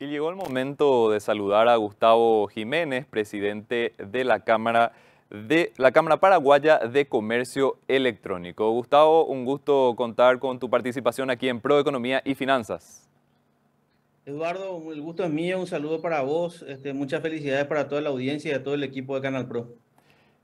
Y llegó el momento de saludar a Gustavo Jiménez, presidente de la Cámara de la Cámara Paraguaya de Comercio Electrónico. Gustavo, un gusto contar con tu participación aquí en Pro Economía y Finanzas. Eduardo, el gusto es mío, un saludo para vos, este, muchas felicidades para toda la audiencia y a todo el equipo de Canal Pro.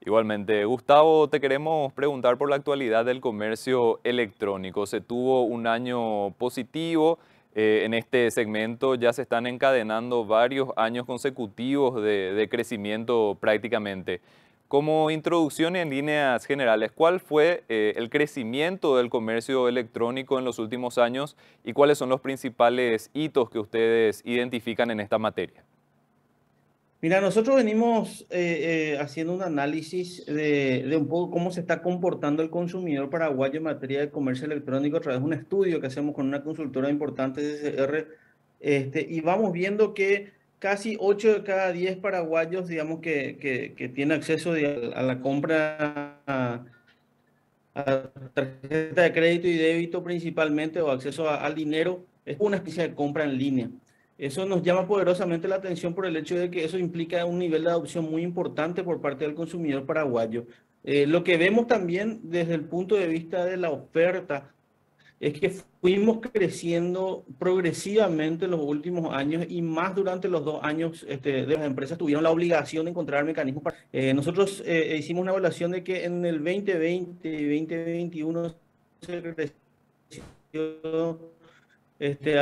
Igualmente, Gustavo, te queremos preguntar por la actualidad del comercio electrónico. Se tuvo un año positivo, eh, en este segmento ya se están encadenando varios años consecutivos de, crecimiento prácticamente. Como introducción en líneas generales, ¿cuál fue eh, el crecimiento del comercio electrónico en los últimos años y cuáles son los principales hitos que ustedes identifican en esta materia? Mira, nosotros venimos eh, eh, haciendo un análisis de, un poco cómo se está comportando el consumidor paraguayo en materia de comercio electrónico a través de un estudio que hacemos con una consultora importante de SR, este, y vamos viendo que casi 8 de cada 10 paraguayos, digamos, que, que, tienen acceso a la compra a, tarjeta de crédito y débito principalmente o acceso al dinero, es una especie de compra en línea. Eso nos llama poderosamente la atención por el hecho de que eso implica un nivel de adopción muy importante por parte del consumidor paraguayo. Eh, lo que vemos también desde el punto de vista de la oferta es que fuimos creciendo progresivamente en los últimos años y más durante los dos años este, de las empresas tuvieron la obligación de encontrar mecanismos para... Eh, nosotros eh, hicimos una evaluación de que en el 2020 y 2021 se creció este,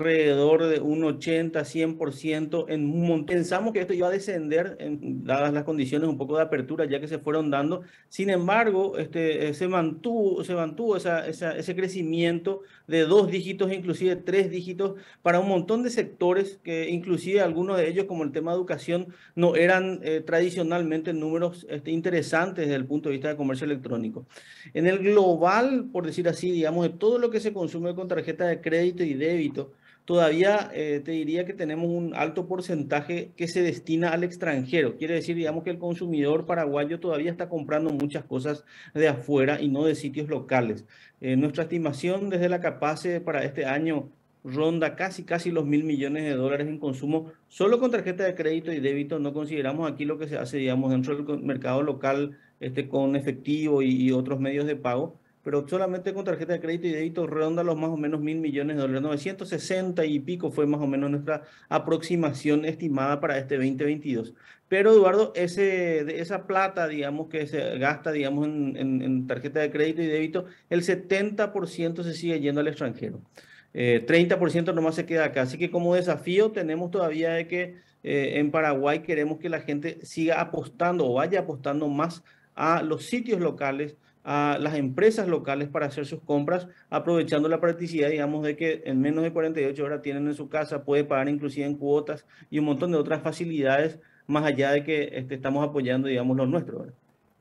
alrededor de un 80, 100% en un montón. Pensamos que esto iba a descender, dadas las condiciones un poco de apertura ya que se fueron dando. Sin embargo, este, eh, se mantuvo, se mantuvo ese crecimiento de dos dígitos, inclusive tres dígitos, para un montón de sectores que inclusive algunos de ellos, como el tema de educación, no eran eh, tradicionalmente números este, interesantes desde el punto de vista de comercio electrónico. En el global, por decir así, digamos, de todo lo que se consume con tarjeta de crédito y débito, todavía eh, te diría que tenemos un alto porcentaje que se destina al extranjero. Quiere decir, digamos, que el consumidor paraguayo todavía está comprando muchas cosas de afuera y no de sitios locales. Eh, nuestra estimación desde la CAPACE para este año ronda casi casi los mil millones de dólares en consumo solo con tarjeta de crédito y débito. No consideramos aquí lo que se hace, digamos, dentro del mercado local este, con efectivo y otros medios de pago pero solamente con tarjeta de crédito y débito redonda los más o menos mil millones de dólares. 960 y pico fue más o menos nuestra aproximación estimada para este 2022. Pero Eduardo, ese, esa plata, digamos, que se gasta, digamos, en, en, tarjeta de crédito y débito, el 70% se sigue yendo al extranjero. 30% eh, nomás se queda acá. Así que como desafío tenemos todavía de que eh, en Paraguay queremos que la gente siga apostando o vaya apostando más a los sitios locales a las empresas locales para hacer sus compras, aprovechando la practicidad, digamos, de que en menos de 48 horas tienen en su casa, puede pagar inclusive en cuotas y un montón de otras facilidades, más allá de que este, estamos apoyando, digamos, los nuestros.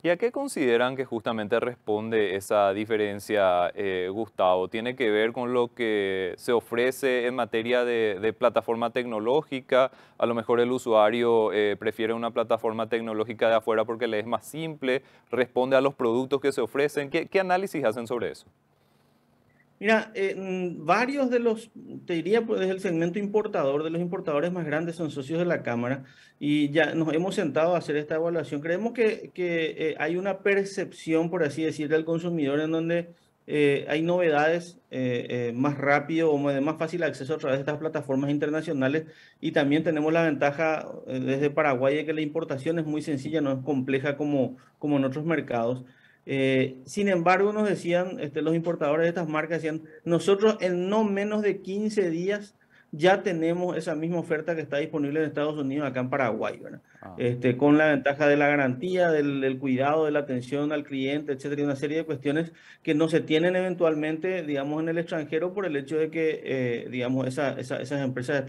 ¿Y a qué consideran que justamente responde esa diferencia, eh, Gustavo? ¿Tiene que ver con lo que se ofrece en materia de, plataforma tecnológica? A lo mejor el usuario eh, prefiere una plataforma tecnológica de afuera porque le es más simple, responde a los productos que se ofrecen. qué análisis hacen sobre eso? Mira, eh, mm, varios de los, te diría, pues el segmento importador, de los importadores más grandes son socios de la Cámara y ya nos hemos sentado a hacer esta evaluación. Creemos que, eh, hay una percepción, por así decir, del consumidor en donde eh, hay novedades más rápido o de más fácil acceso a través de estas plataformas internacionales y también tenemos la ventaja desde Paraguay de que la importación es muy sencilla, no es compleja como, como en otros mercados. Eh, sin embargo, nos decían este, los importadores de estas marcas, decían, nosotros en no menos de 15 días ya tenemos esa misma oferta que está disponible en Estados Unidos, acá en Paraguay, ah. este, con la ventaja de la garantía, del, cuidado, de la atención al cliente, etcétera, y una serie de cuestiones que no se tienen eventualmente, digamos, en el extranjero por el hecho de que, eh, digamos, esas empresas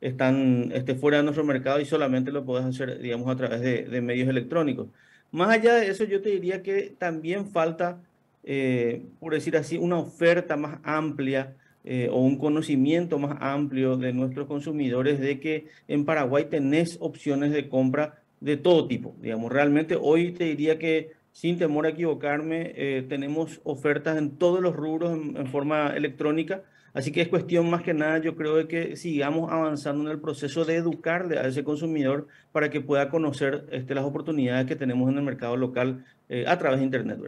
están, este, fuera de nuestro mercado y solamente lo puedes hacer, digamos, a través de medios electrónicos. Más allá de eso, yo te diría que también falta, eh, por decir así, una oferta más amplia eh, o un conocimiento más amplio de nuestros consumidores de que en Paraguay tenés opciones de compra de todo tipo. Digamos, realmente hoy te diría que sin temor a equivocarme, eh, tenemos ofertas en todos los rubros en forma electrónica Así que es cuestión más que nada, yo creo, de que sigamos avanzando en el proceso de educarle a ese consumidor para que pueda conocer este, las oportunidades que tenemos en el mercado local eh, a través de Internet,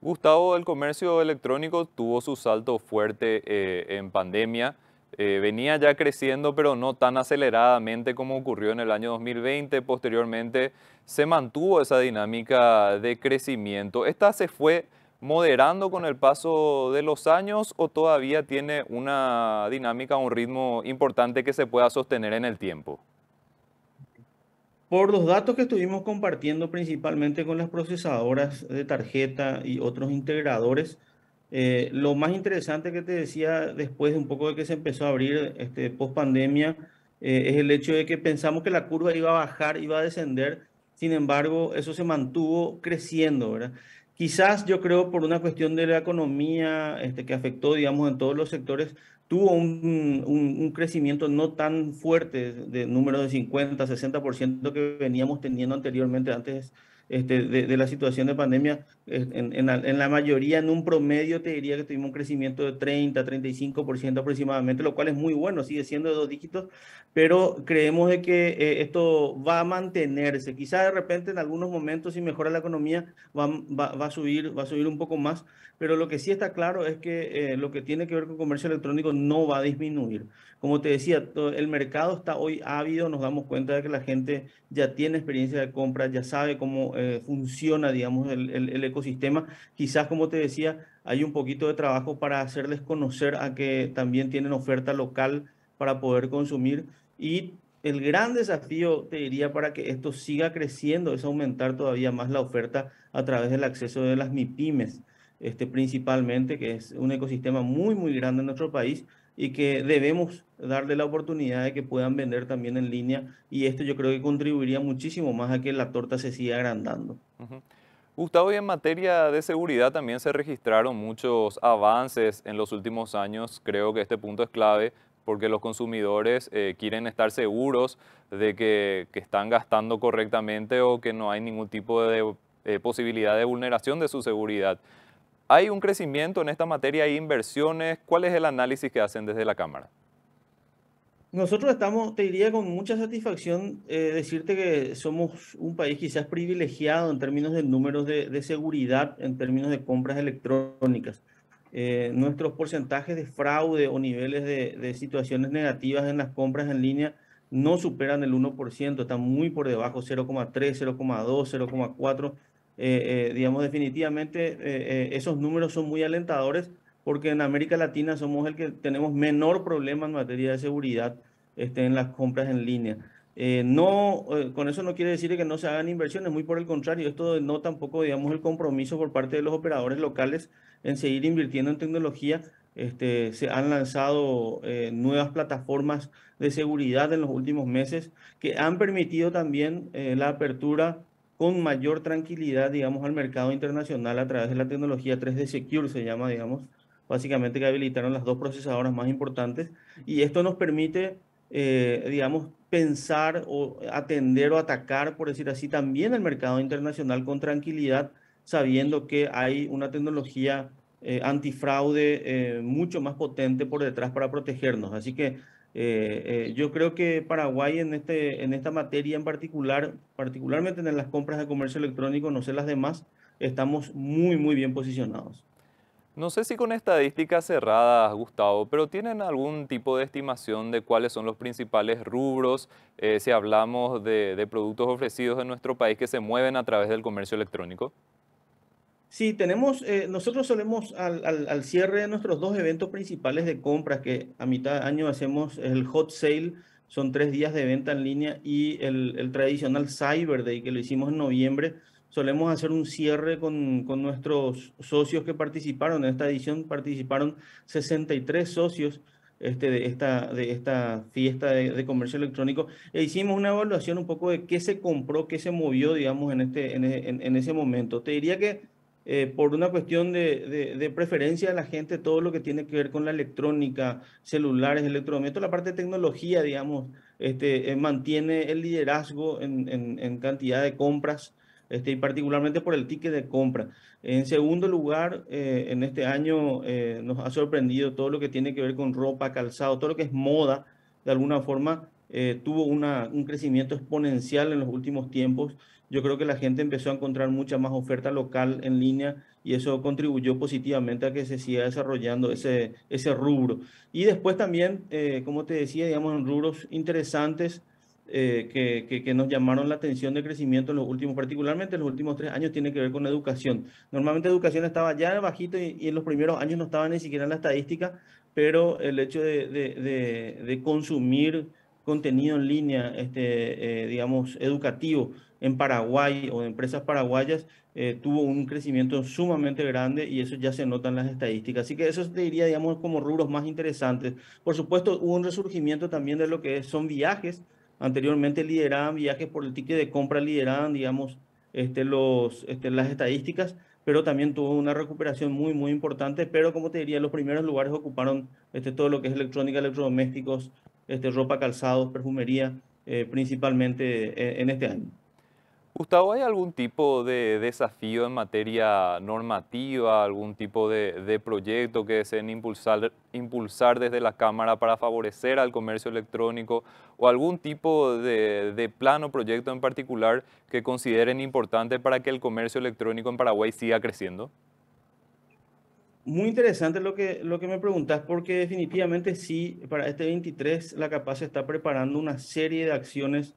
Gustavo, el comercio electrónico tuvo su salto fuerte eh, en pandemia. Eh, venía ya creciendo, pero no tan aceleradamente como ocurrió en el año 2020. Posteriormente se mantuvo esa dinámica de crecimiento. Esta se fue moderando con el paso de los años o todavía tiene una dinámica, un ritmo importante que se pueda sostener en el tiempo? Por los datos que estuvimos compartiendo principalmente con las procesadoras de tarjeta y otros integradores, eh, lo más interesante que te decía después de un poco de que se empezó a abrir este, post pandemia eh, es el hecho de que pensamos que la curva iba a bajar, iba a descender, sin embargo, eso se mantuvo creciendo, ¿verdad? Quizás yo creo por una cuestión de la economía este, que afectó, digamos, en todos los sectores, tuvo un, un, crecimiento no tan fuerte de números de 50, 60% que veníamos teniendo anteriormente antes este, de, de, la situación de pandemia, en, la mayoría, en un promedio, te diría que tuvimos un crecimiento de 30, 35% aproximadamente, lo cual es muy bueno, sigue siendo de dos dígitos, pero creemos de que eh, esto va a mantenerse. Quizá de repente en algunos momentos, si mejora la economía, va, va, a, subir, va a subir un poco más, pero lo que sí está claro es que eh, lo que tiene que ver con comercio electrónico no va a disminuir. Como te decía, el mercado está hoy ávido, nos damos cuenta de que la gente ya tiene experiencia de compra, ya sabe cómo eh, funciona, digamos, el, el, el ecosistema. Quizás, como te decía, hay un poquito de trabajo para hacerles conocer a que también tienen oferta local para poder consumir. Y el gran desafío, te diría, para que esto siga creciendo es aumentar todavía más la oferta a través del acceso de las MIPIMES, este, principalmente, que es un ecosistema muy, muy grande en nuestro país y que debemos darle la oportunidad de que puedan vender también en línea y esto yo creo que contribuiría muchísimo más a que la torta se siga agrandando. Gustavo, y en materia de seguridad también se registraron muchos avances en los últimos años. Creo que este punto es clave porque los consumidores eh, quieren estar seguros de que, están gastando correctamente o que no hay ningún tipo de eh, posibilidad de vulneración de su seguridad. ¿Hay un crecimiento en esta materia? ¿Hay inversiones? ¿Cuál es el análisis que hacen desde la Cámara? Nosotros estamos, te diría con mucha satisfacción eh, decirte que somos un país quizás privilegiado en términos de números de, seguridad, en términos de compras electrónicas. Eh, nuestros porcentajes de fraude o niveles de, situaciones negativas en las compras en línea no superan el 1%, están muy por debajo, 0,3, 0,2, 0,4. digamos, definitivamente eh, esos números son muy alentadores porque en América Latina somos el que tenemos menor problema en materia de seguridad este, en las compras en línea. Eh, no, eh, con eso no quiere decir que no se hagan inversiones, muy por el contrario, esto no tampoco, digamos, el compromiso por parte de los operadores locales en seguir invirtiendo en tecnología. Este, se han lanzado eh, nuevas plataformas de seguridad en los últimos meses que han permitido también la apertura con mayor tranquilidad, digamos, al mercado internacional a través de la tecnología 3D Secure, se llama, digamos, básicamente que habilitaron las dos procesadoras más importantes y esto nos permite, eh, digamos, pensar o atender o atacar, por decir así, también el mercado internacional con tranquilidad, sabiendo que hay una tecnología eh, antifraude eh, mucho más potente por detrás para protegernos. Así que yo creo que Paraguay en, este, en esta materia en particular, particularmente en las compras de comercio electrónico, no sé las demás, estamos muy, muy bien posicionados. No sé si con estadísticas cerradas, Gustavo, pero ¿tienen algún tipo de estimación de cuáles son los principales rubros eh, si hablamos de, productos ofrecidos en nuestro país que se mueven a través del comercio electrónico? Sí, tenemos, eh, nosotros solemos al, cierre de nuestros dos eventos principales de compras que a mitad de año hacemos el hot sale, son tres días de venta en línea y el tradicional Cyber Day que lo hicimos en noviembre solemos hacer un cierre con, con, nuestros socios que participaron. En esta edición participaron 63 socios este, de, esta, de esta fiesta de, comercio electrónico e hicimos una evaluación un poco de qué se compró, qué se movió, digamos, en, este, en, en, ese momento. Te diría que eh, por una cuestión de, de, preferencia de la gente, todo lo que tiene que ver con la electrónica, celulares, electrodomésticos, la parte de tecnología, digamos, este, eh, mantiene el liderazgo en, en cantidad de compras este, y particularmente por el ticket de compra. En segundo lugar, eh, en este año eh, nos ha sorprendido todo lo que tiene que ver con ropa, calzado, todo lo que es moda, de alguna forma eh, tuvo una, un crecimiento exponencial en los últimos tiempos. Yo creo que la gente empezó a encontrar mucha más oferta local en línea y eso contribuyó positivamente a que se siga desarrollando ese, ese rubro. Y después también, como te decía, digamos, rubros interesantes, eh, que, que, nos llamaron la atención de crecimiento en los últimos, particularmente en los últimos tres años, tiene que ver con educación. Normalmente educación estaba ya bajito y, en los primeros años no estaba ni siquiera en la estadística, pero el hecho de, consumir contenido en línea, este, eh, digamos, educativo en Paraguay o empresas paraguayas eh, tuvo un crecimiento sumamente grande y eso ya se nota en las estadísticas. Así que eso te diría, digamos, como rubros más interesantes. Por supuesto, hubo un resurgimiento también de lo que son viajes, anteriormente lideraban viajes por el ticket de compra, lideraban, digamos, este, los, este, las estadísticas, pero también tuvo una recuperación muy, muy importante. Pero como te diría, los primeros lugares ocuparon este, todo lo que es electrónica, electrodomésticos, este, ropa, calzados, perfumería, eh, principalmente eh, en este año. Gustavo, ¿hay algún tipo de desafío en materia normativa, algún tipo de, proyecto que deseen impulsar, impulsar, desde la Cámara para favorecer al comercio electrónico o algún tipo de, plano plan o proyecto en particular que consideren importante para que el comercio electrónico en Paraguay siga creciendo? Muy interesante lo que, lo que me preguntas, porque definitivamente sí, para este 23 la Capaz está preparando una serie de acciones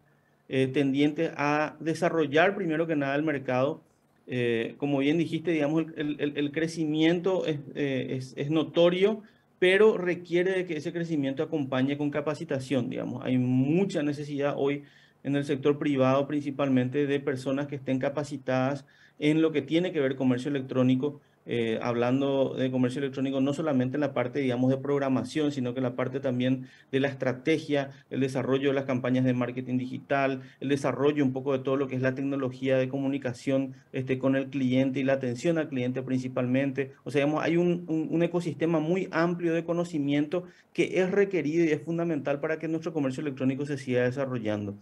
eh, tendiente a desarrollar primero que nada el mercado. Eh, como bien dijiste, digamos, el, crecimiento eh, es, notorio, pero requiere de que ese crecimiento acompañe con capacitación, digamos. Hay mucha necesidad hoy en el sector privado, principalmente de personas que estén capacitadas en lo que tiene que ver comercio electrónico eh, hablando de comercio electrónico, no solamente en la parte, digamos, de programación, sino que la parte también de la estrategia, el desarrollo de las campañas de marketing digital, el desarrollo un poco de todo lo que es la tecnología de comunicación este, con el cliente y la atención al cliente principalmente. O sea, hay un, un, ecosistema muy amplio de conocimiento que es requerido y es fundamental para que nuestro comercio electrónico se siga desarrollando.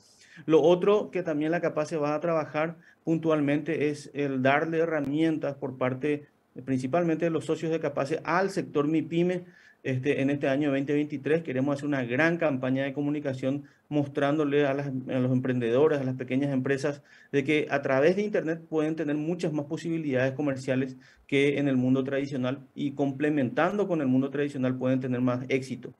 Lo otro que también la capaz se va a trabajar puntualmente es el darle herramientas por parte principalmente los socios de capaces al sector MIPYME. Este, en este año 2023 queremos hacer una gran campaña de comunicación mostrándole a, los emprendedores, a las pequeñas empresas, de que a través de Internet pueden tener muchas más posibilidades comerciales que en el mundo tradicional y complementando con el mundo tradicional pueden tener más éxito.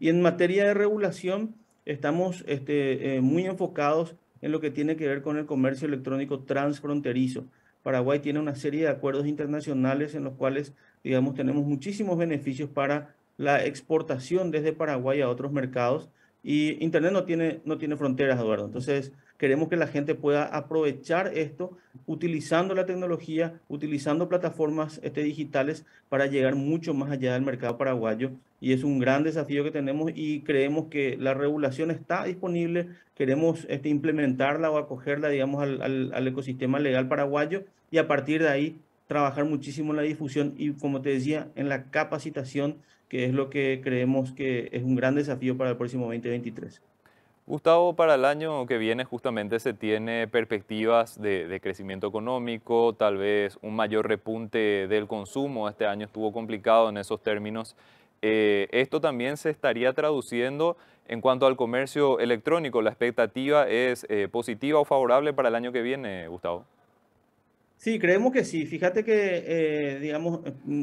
Y en materia de regulación, estamos este, eh, muy enfocados en lo que tiene que ver con el comercio electrónico transfronterizo. Paraguay tiene una serie de acuerdos internacionales en los cuales, digamos, tenemos muchísimos beneficios para la exportación desde Paraguay a otros mercados y Internet no tiene, no tiene fronteras, Eduardo. Entonces, Queremos que la gente pueda aprovechar esto utilizando la tecnología, utilizando plataformas este, digitales para llegar mucho más allá del mercado paraguayo. Y es un gran desafío que tenemos y creemos que la regulación está disponible. Queremos este, implementarla o acogerla, digamos, al, al ecosistema legal paraguayo y a partir de ahí trabajar muchísimo en la difusión y, como te decía, en la capacitación, que es lo que creemos que es un gran desafío para el próximo 2023. Gustavo, para el año que viene justamente se tiene perspectivas de, crecimiento económico, tal vez un mayor repunte del consumo. Este año estuvo complicado en esos términos. Eh, esto también se estaría traduciendo en cuanto al comercio electrónico. ¿La expectativa es eh, positiva o favorable para el año que viene, Gustavo? Sí, creemos que sí. Fíjate que, eh, digamos,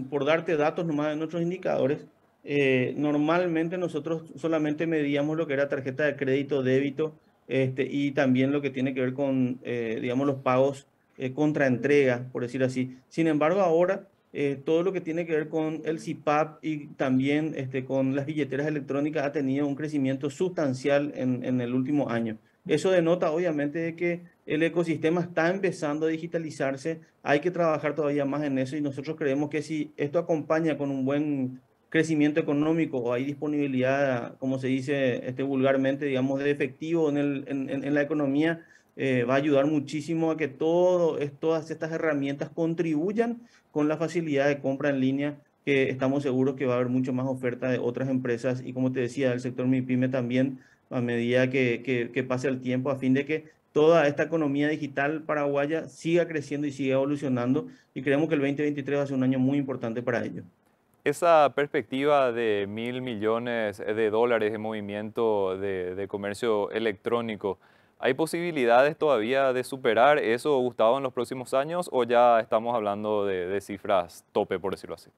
por darte datos nomás en nuestros indicadores, eh, normalmente nosotros solamente medíamos lo que era tarjeta de crédito, débito este, y también lo que tiene que ver con, eh, digamos, los pagos eh, contra entrega, por decir así. Sin embargo, ahora todo lo que tiene que ver con el CIPAP y también este, con las billeteras electrónicas ha tenido un crecimiento sustancial en, en el último año. Eso denota obviamente de que el ecosistema está empezando a digitalizarse, hay que trabajar todavía más en eso y nosotros creemos que si esto acompaña con un buen crecimiento económico o hay disponibilidad, como se dice este vulgarmente, digamos, de efectivo en, el, en, la economía, eh, va a ayudar muchísimo a que todo, todas estas herramientas contribuyan con la facilidad de compra en línea, que estamos seguros que va a haber mucho más oferta de otras empresas y como te decía, del sector MIPYME también a medida que, que pase el tiempo, a fin de que toda esta economía digital paraguaya siga creciendo y siga evolucionando y creemos que el 2023 va a ser un año muy importante para ello. Esa perspectiva de mil millones eh, de dólares de movimiento de, comercio electrónico, ¿Hay posibilidades todavía de superar eso, Gustavo, en los próximos años o ya estamos hablando de, cifras tope, por decirlo así?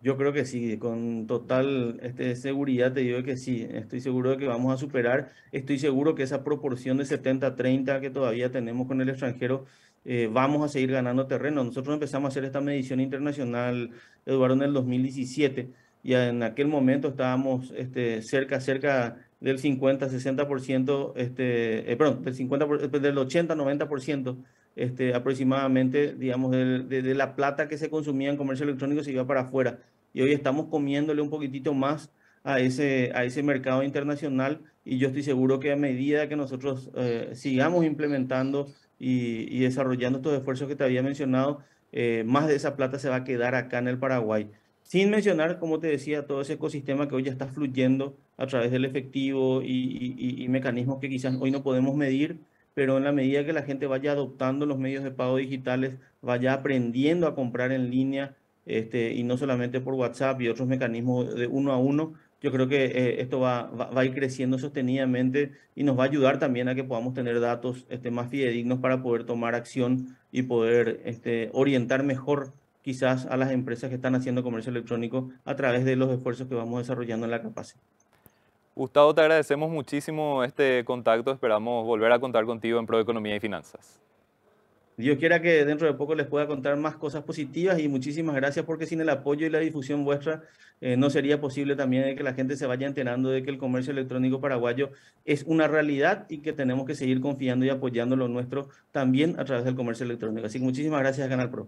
Yo creo que sí, con total este, seguridad te digo que sí, estoy seguro de que vamos a superar, estoy seguro que esa proporción de 70-30 que todavía tenemos con el extranjero, eh, vamos a seguir ganando terreno. Nosotros empezamos a hacer esta medición internacional, Eduardo, en el 2017, y en aquel momento estábamos este, cerca, cerca del 50, 60%, este, eh, perdón, del, 50, del 80, 90% este, aproximadamente, digamos, de, la plata que se consumía en comercio electrónico se iba para afuera. Y hoy estamos comiéndole un poquitito más a ese, a ese mercado internacional y yo estoy seguro que a medida que nosotros eh, sigamos implementando y, desarrollando estos esfuerzos que te había mencionado, eh, más de esa plata se va a quedar acá en el Paraguay. Sin mencionar, como te decía, todo ese ecosistema que hoy ya está fluyendo a través del efectivo y, y mecanismos que quizás hoy no podemos medir, pero en la medida que la gente vaya adoptando los medios de pago digitales, vaya aprendiendo a comprar en línea este, y no solamente por WhatsApp y otros mecanismos de uno a uno, yo creo que eh, esto va, a ir creciendo sostenidamente y nos va a ayudar también a que podamos tener datos este, más fidedignos para poder tomar acción y poder este, orientar mejor quizás a las empresas que están haciendo comercio electrónico a través de los esfuerzos que vamos desarrollando en la capacidad. Gustavo, te agradecemos muchísimo este contacto. Esperamos volver a contar contigo en Pro Economía y Finanzas. Dios quiera que dentro de poco les pueda contar más cosas positivas y muchísimas gracias porque sin el apoyo y la difusión vuestra eh, no sería posible también que la gente se vaya enterando de que el comercio electrónico paraguayo es una realidad y que tenemos que seguir confiando y apoyando lo nuestro también a través del comercio electrónico. Así que muchísimas gracias a Canal Pro.